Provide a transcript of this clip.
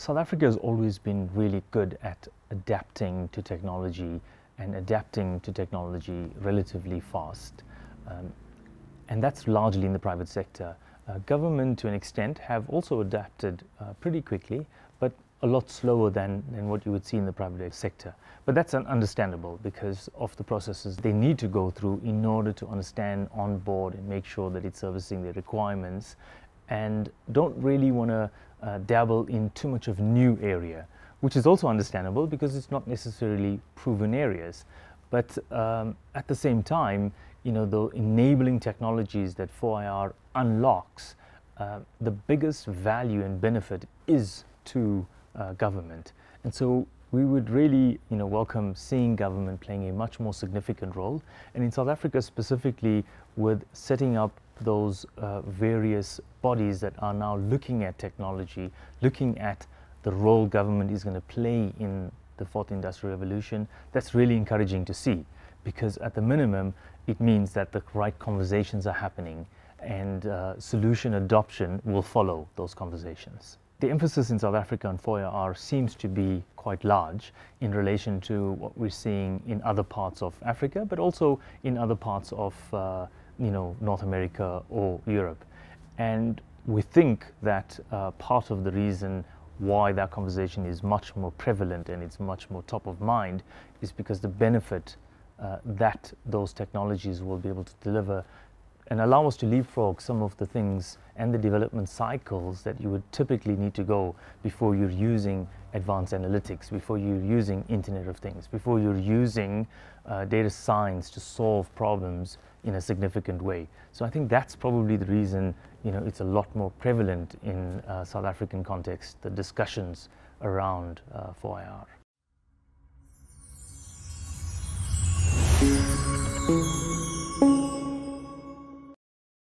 South Africa has always been really good at adapting to technology and adapting to technology relatively fast. Um, and that's largely in the private sector. Uh, government, to an extent, have also adapted uh, pretty quickly, but a lot slower than, than what you would see in the private sector. But that's understandable because of the processes they need to go through in order to understand, on board and make sure that it's servicing their requirements and don't really want to uh, dabble in too much of new area, which is also understandable because it's not necessarily proven areas. But um, at the same time, you know, the enabling technologies that 4IR unlocks, uh, the biggest value and benefit is to uh, government. And so we would really you know, welcome seeing government playing a much more significant role. And in South Africa specifically, with setting up those uh, various bodies that are now looking at technology, looking at the role government is going to play in the fourth industrial revolution, that's really encouraging to see because at the minimum, it means that the right conversations are happening and uh, solution adoption will follow those conversations the emphasis in South Africa on FOIA-R seems to be quite large in relation to what we're seeing in other parts of Africa, but also in other parts of uh, you know North America or Europe. And we think that uh, part of the reason why that conversation is much more prevalent and it's much more top of mind is because the benefit uh, that those technologies will be able to deliver and allow us to leapfrog some of the things and the development cycles that you would typically need to go before you're using advanced analytics, before you're using Internet of Things, before you're using uh, data science to solve problems in a significant way. So I think that's probably the reason you know, it's a lot more prevalent in uh, South African context, the discussions around uh, 4IR.